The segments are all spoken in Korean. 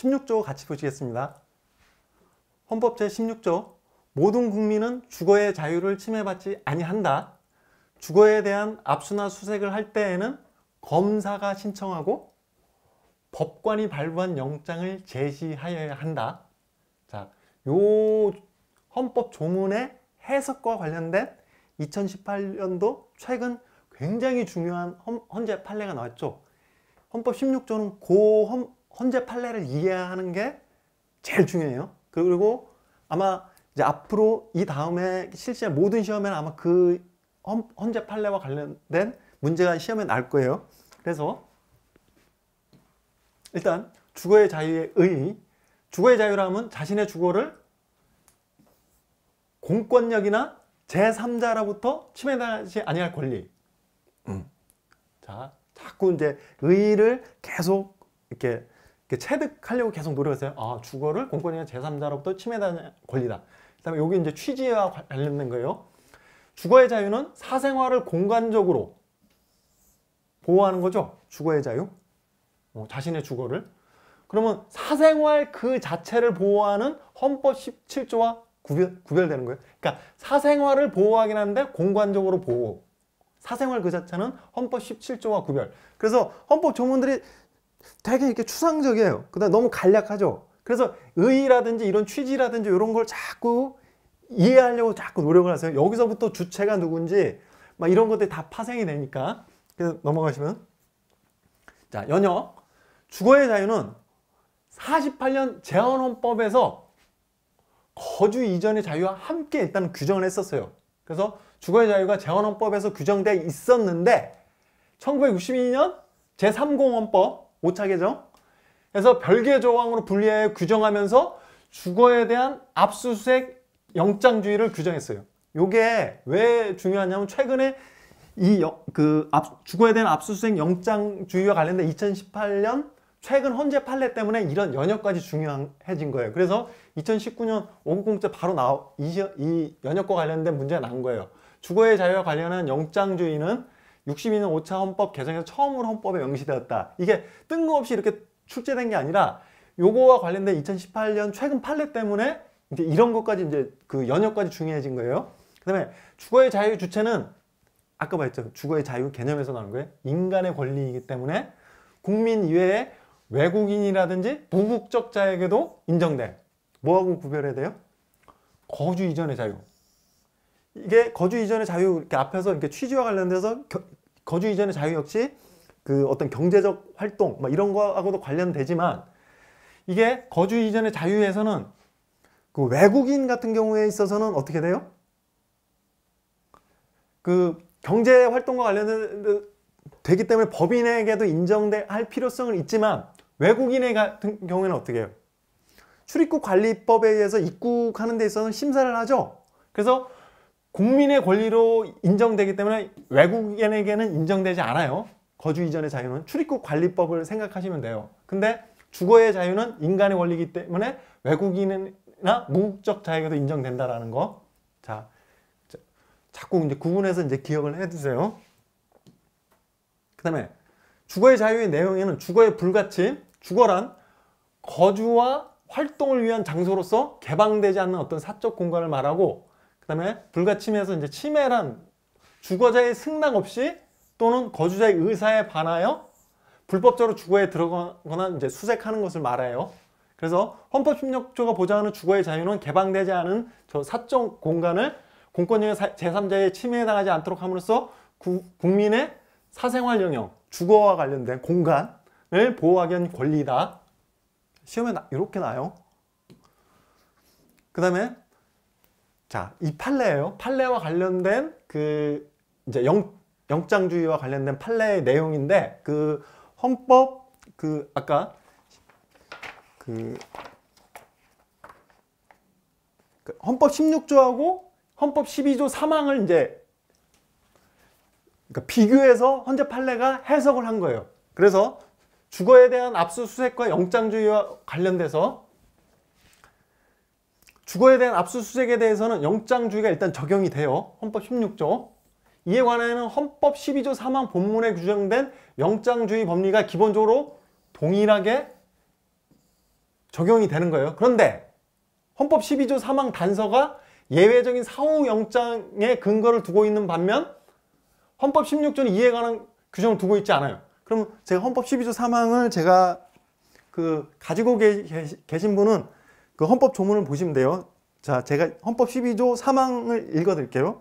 16조 같이 보시겠습니다. 헌법 제16조 모든 국민은 주거의 자유를 침해받지 아니한다. 주거에 대한 압수나 수색을 할 때에는 검사가 신청하고 법관이 발부한 영장을 제시하여야 한다. 자, 요 헌법 조문의 해석과 관련된 2018년도 최근 굉장히 중요한 헌재 판례가 나왔죠. 헌법 16조는 고그 헌재 판례를 이해하는 게 제일 중요해요. 그리고 아마 이제 앞으로 이 다음에 실제 모든 시험에는 아마 그 헌재 판례와 관련된 문제가 시험에 날 거예요. 그래서 일단 주거의 자유의 의 주거의 자유라면 자신의 주거를 공권력이나 제3자로부터 침해당하지 아니할 권리 음. 자 자꾸 이제 의의를 계속 이렇게 체득하려고 계속 노력했어요. 아, 주거를 공권이 제3자로부터 침해당한 권리다. 그 다음에 여기 이제 취지와 관련된 거예요. 주거의 자유는 사생활을 공간적으로 보호하는 거죠. 주거의 자유. 어, 자신의 주거를. 그러면 사생활 그 자체를 보호하는 헌법 17조와 구별, 구별되는 거예요. 그러니까 사생활을 보호하긴 하데 공간적으로 보호. 사생활 그 자체는 헌법 17조와 구별. 그래서 헌법 조문들이 되게 이렇게 추상적이에요. 그다음 너무 간략하죠. 그래서 의의라든지 이런 취지라든지 이런 걸 자꾸 이해하려고 자꾸 노력을 하세요. 여기서부터 주체가 누군지 막 이런 것들이 다 파생이 되니까. 그래서 넘어가시면 자 연역 주거의 자유는 48년 재헌헌법에서 거주 이전의 자유와 함께 일단 규정을 했었어요. 그래서 주거의 자유가 재헌헌법에서 규정돼 있었는데 1962년 제3공헌법 오차 계정 그래서 별개 조항으로 분리해 규정하면서 주거에 대한 압수수색 영장주의를 규정했어요. 요게왜 중요하냐면 최근에 이그 주거에 대한 압수수색 영장주의와 관련된 2018년 최근 헌재 판례 때문에 이런 연역까지 중요해진 거예요. 그래서 2019년 590제 바로 나오 이, 이 연역과 관련된 문제가 난 거예요. 주거의 자유와 관련한 영장주의는 62년 5차 헌법 개정에서 처음으로 헌법에 명시되었다. 이게 뜬금없이 이렇게 출제된 게 아니라 요거와 관련된 2018년 최근 판례 때문에 이제 이런 것까지 이제 그 연역까지 중요해진 거예요. 그다음에 주거의 자유 주체는 아까 말했죠. 주거의 자유 개념에서 나오는 거예요. 인간의 권리이기 때문에 국민 이외에 외국인이라든지 무국적자에게도 인정돼. 뭐하고 구별해야 돼요? 거주 이전의 자유. 이게 거주 이전의 자유 이렇게 앞에서 이렇게 취지와 관련돼서 겨, 거주 이전의 자유 역시 그 어떤 경제적 활동 막 뭐 이런 거하고도 관련되지만 이게 거주 이전의 자유에서는 그 외국인 같은 경우에 있어서는 어떻게 돼요? 그 경제 활동과 관련된 되기 때문에 법인에게도 인정할 필요성은 있지만 외국인의 같은 경우에는 어떻게 해요? 출입국 관리법에 의해서 입국하는 데 있어서 는 심사를 하죠. 그래서 국민의 권리로 인정되기 때문에 외국인에게는 인정되지 않아요. 거주 이전의 자유는 출입국 관리법을 생각하시면 돼요. 근데 주거의 자유는 인간의 권리이기 때문에 외국인이나 무국적 자에게도 인정된다라는 거. 자, 자꾸 이제 구분해서 이제 기억을 해두세요. 그 다음에 주거의 자유의 내용에는 주거의 불가침, 주거란 거주와 활동을 위한 장소로서 개방되지 않는 어떤 사적 공간을 말하고 그다음에 불가침에서 해 이제 침해란 주거자의 승낙 없이 또는 거주자의 의사에 반하여 불법적으로 주거에 들어가거나 이제 수색하는 것을 말해요. 그래서 헌법 16조가 보장하는 주거의 자유는 개방되지 않은 저 사적 공간을 공권력의 제3자의 침해에 당하지 않도록 함으로써 구, 국민의 사생활 영역, 주거와 관련된 공간을 보호하기 위한 권리다. 시험에 나, 이렇게 나요. 그 다음에 자, 이 판례예요. 판례와 관련된 그 이제 영, 영장주의와 관련된 판례의 내용인데 그 헌법 그 아까 그, 그 헌법 16조하고 헌법 12조 3항을 이제 그러니까 비교해서 헌재 판례가 해석을 한 거예요. 그래서 주거에 대한 압수수색과 영장주의와 관련돼서 주거에 대한 압수수색에 대해서는 영장주의가 일단 적용이 돼요. 헌법 16조. 이에 관하여는 헌법 12조 3항 본문에 규정된 영장주의 법리가 기본적으로 동일하게 적용이 되는 거예요. 그런데 헌법 12조 3항 단서가 예외적인 사후 영장의 근거를 두고 있는 반면 헌법 16조는 이에 관한 규정을 두고 있지 않아요. 그럼 제가 헌법 12조 3항을 제가 그 가지고 계신 분은 그 헌법 조문을 보시면 돼요. 자, 제가 헌법 12조 3항을 읽어 드릴게요.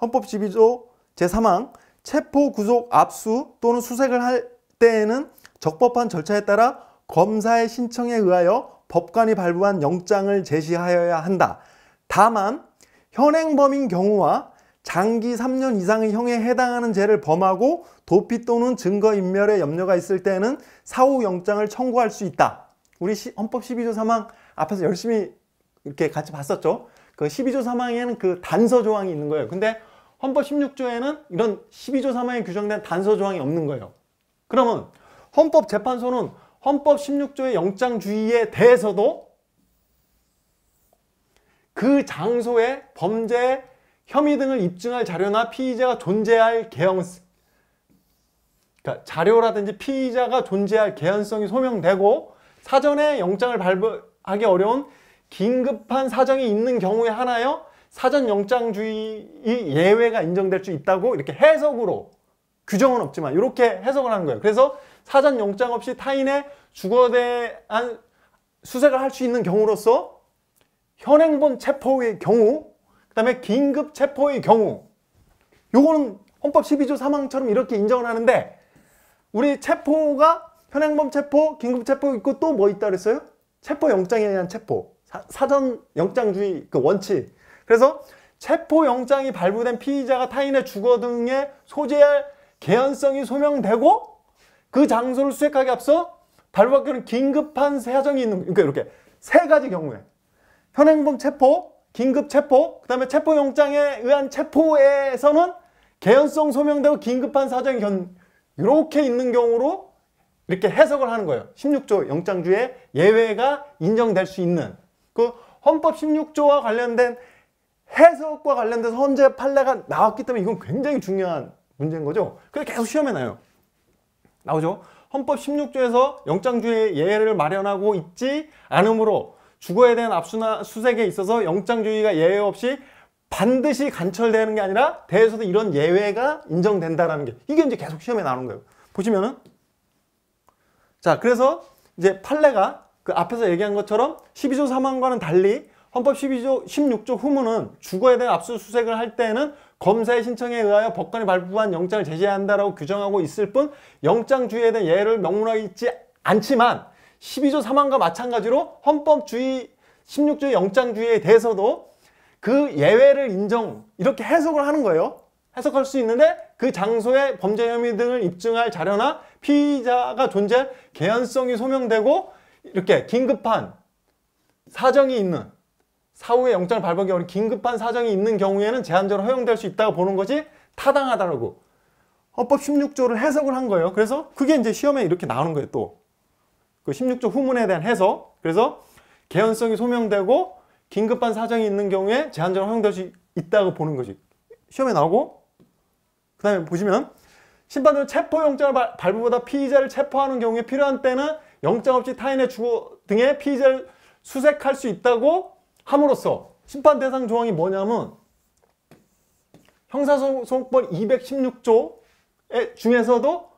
헌법 12조 제3항 체포 구속 압수 또는 수색을 할 때에는 적법한 절차에 따라 검사의 신청에 의하여 법관이 발부한 영장을 제시하여야 한다. 다만 현행범인 경우와 장기 3년 이상의 형에 해당하는 죄를 범하고 도피 또는 증거인멸의 염려가 있을 때는 에 사후 영장을 청구할 수 있다. 우리 헌법 12조 3항 앞에서 열심히 이렇게 같이 봤었죠. 그 12조 3항에는 그 단서 조항이 있는 거예요. 근데 헌법 16조에는 이런 12조 3항에 규정된 단서 조항이 없는 거예요. 그러면 헌법재판소는 헌법 16조의 영장주의에 대해서도 그 장소에 범죄 혐의 등을 입증할 자료나 피의자가 존재할 개연 그러니까 자료라든지 피의자가 존재할 개연성이 소명되고 사전에 영장을 발부 하기 어려운 긴급한 사정이 있는 경우에 하나요? 사전영장주의 예외가 인정될 수 있다고 이렇게 해석으로 규정은 없지만 이렇게 해석을 한 거예요. 그래서 사전영장 없이 타인의 주거 에 대한 수색을 할 수 있는 경우로서 현행범 체포의 경우 그 다음에 긴급 체포의 경우 요거는 헌법 12조 3항처럼 이렇게 인정을 하는데 우리 체포가 현행범 체포, 긴급 체포 있고 또 뭐 있다 그랬어요? 체포영장에 대한 체포, 사, 전 영장주의 그 원칙. 그래서 체포영장이 발부된 피의자가 타인의 주거 등에 소재할 개연성이 소명되고 그 장소를 수색하기 앞서 발부받기로는 긴급한 사정이 있는 그러니까 이렇게 세 가지 경우에 현행범 체포, 긴급 체포, 그다음에 체포영장에 의한 체포에서는 개연성 소명되고 긴급한 사정이 견 이렇게 있는 경우로 이렇게 해석을 하는 거예요. 16조 영장주의 예외가 인정될 수 있는 그 헌법 16조와 관련된 해석과 관련된 헌재 판례가 나왔기 때문에 이건 굉장히 중요한 문제인 거죠. 그래서 계속 시험에 나요. 나오죠. 헌법 16조에서 영장주의 예외를 마련하고 있지 않으므로 주거에 대한 압수나 수색에 있어서 영장주의가 예외 없이 반드시 간철되는 게 아니라 대해서도 이런 예외가 인정된다라는 게 이게 이제 계속 시험에 나오는 거예요. 보시면은 자, 그래서 이제 판례가 그 앞에서 얘기한 것처럼 12조 3항과는 달리 헌법 12조 16조 후문은 주거에 대한 압수수색을 할 때에는 검사의 신청에 의하여 법관이 발부한 영장을 제시해야 한다라고 규정하고 있을 뿐 영장주의에 대한 예를 외명문화고 있지 않지만 12조 3항과 마찬가지로 헌법주의 1 6조 영장주의에 대해서도 그 예외를 인정 이렇게 해석을 하는 거예요. 해석할 수 있는데 그장소에 범죄 혐의 등을 입증할 자료나 피의자가 존재할 개연성이 소명되고 이렇게 긴급한 사정이 있는 사후에 영장을 발부하기 어려운 긴급한 사정이 있는 경우에는 제한적으로 허용될 수 있다고 보는 것이 타당하다라고 헌법 16조를 해석을 한 거예요. 그래서 그게 이제 시험에 이렇게 나오는 거예요. 또 그 16조 후문에 대한 해석. 그래서 개연성이 소명되고 긴급한 사정이 있는 경우에 제한적으로 허용될 수 있다고 보는 것이 시험에 나오고 그 다음에 보시면 심판은 체포영장을 발, 발부보다 피의자를 체포하는 경우에 필요한 때는 영장 없이 타인의 주거 등의 피의자를 수색할 수 있다고 함으로써 심판 대상 조항이 뭐냐면 형사소송법 216조 중에서도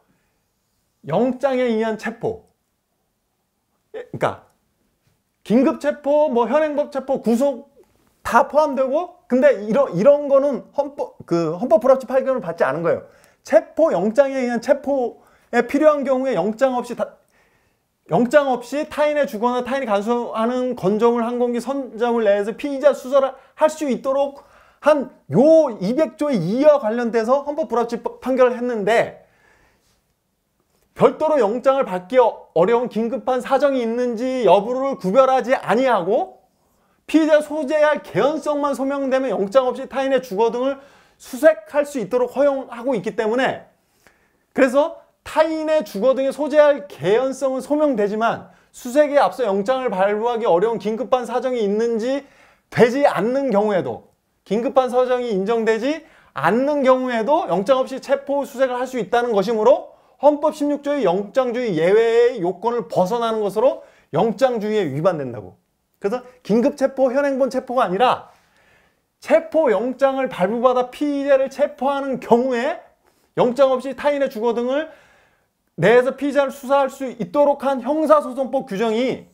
영장에 의한 체포 그러니까 긴급체포, 뭐 현행법체포, 구속 다 포함되고 근데 이런 이런 거는 헌법 그 헌법 불합치 판결을 받지 않은 거예요. 체포 영장에 의한 체포에 필요한 경우에 영장 없이 다, 영장 없이 타인의 주거나 타인이 간수하는 건정을 항공기 선장을 내에서 피의자 수사를 할 수 있도록 한 요 200조의 이와 관련돼서 헌법 불합치 판결을 했는데 별도로 영장을 받기 어려운 긴급한 사정이 있는지 여부를 구별하지 아니하고 피의자 소재할 개연성만 소명되면 영장 없이 타인의 주거 등을 수색할 수 있도록 허용하고 있기 때문에 그래서 타인의 주거 등에 소재할 개연성은 소명되지만 수색에 앞서 영장을 발부하기 어려운 긴급한 사정이 있는지 되지 않는 경우에도 긴급한 사정이 인정되지 않는 경우에도 영장 없이 체포 수색을 할 수 있다는 것이므로 헌법 16조의 영장주의 예외의 요건을 벗어나는 것으로 영장주의에 위반된다고. 그래서 긴급체포, 현행본 체포가 아니라 체포영장을 발부받아 피의자를 체포하는 경우에 영장 없이 타인의 주거 등을 내에서 피의자를 수사할 수 있도록 한 형사소송법 규정이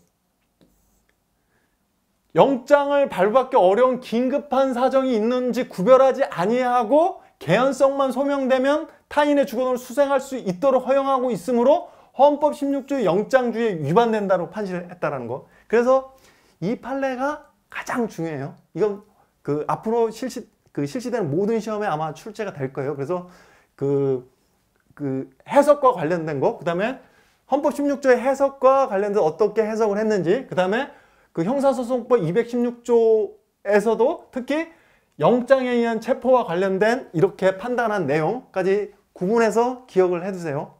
영장을 발부받기 어려운 긴급한 사정이 있는지 구별하지 아니하고 개연성만 소명되면 타인의 주권을 수생할 수 있도록 허용하고 있으므로 헌법 16조 영장주의에 위반된다고 판시를 했다는 거. 그래서 이 판례가 가장 중요해요. 이건 그 앞으로 실시 그 실시되는 모든 시험에 아마 출제가 될 거예요. 그래서 그, 그 해석과 관련된 거, 그 다음에 헌법 16조의 해석과 관련된 어떻게 해석을 했는지, 그 다음에 그 형사소송법 216조에서도 특히 영장에 의한 체포와 관련된 이렇게 판단한 내용까지 구분해서 기억을 해두세요.